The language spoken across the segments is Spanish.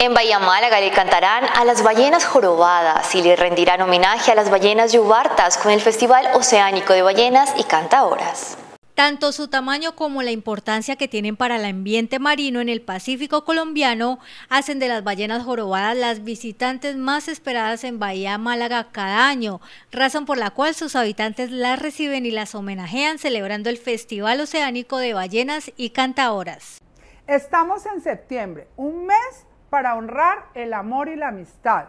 En Bahía Málaga le cantarán a las ballenas jorobadas y le rendirán homenaje a las ballenas yubartas con el Festival Oceánico de Ballenas y Cantaoras. Tanto su tamaño como la importancia que tienen para el ambiente marino en el Pacífico colombiano hacen de las ballenas jorobadas las visitantes más esperadas en Bahía Málaga cada año, razón por la cual sus habitantes las reciben y las homenajean celebrando el Festival Oceánico de Ballenas y Cantaoras. Estamos en septiembre, un mes para honrar el amor y la amistad.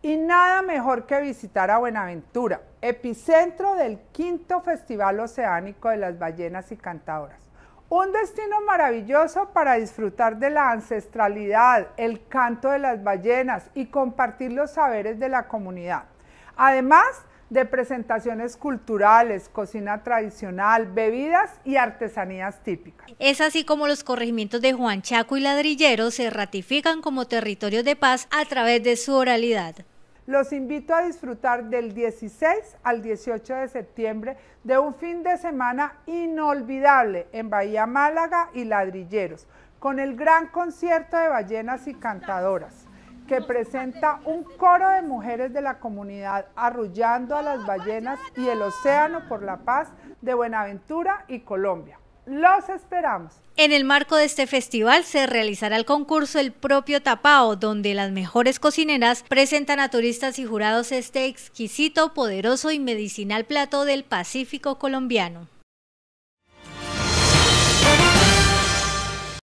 Y nada mejor que visitar a Buenaventura, epicentro del quinto Festival Oceánico de las Ballenas y Cantadoras. Un destino maravilloso para disfrutar de la ancestralidad, el canto de las ballenas y compartir los saberes de la comunidad. Además, de presentaciones culturales, cocina tradicional, bebidas y artesanías típicas. Es así como los corregimientos de Juan Chaco y Ladrilleros se ratifican como territorio de paz a través de su oralidad. Los invito a disfrutar del 16 al 18 de septiembre de un fin de semana inolvidable en Bahía Málaga y Ladrilleros, con el gran concierto de ballenas y cantadoras que presenta un coro de mujeres de la comunidad arrullando a las ballenas y el océano por la paz de Buenaventura y Colombia. Los esperamos. En el marco de este festival se realizará el concurso El propio tapao, donde las mejores cocineras presentan a turistas y jurados este exquisito, poderoso y medicinal plato del Pacífico colombiano.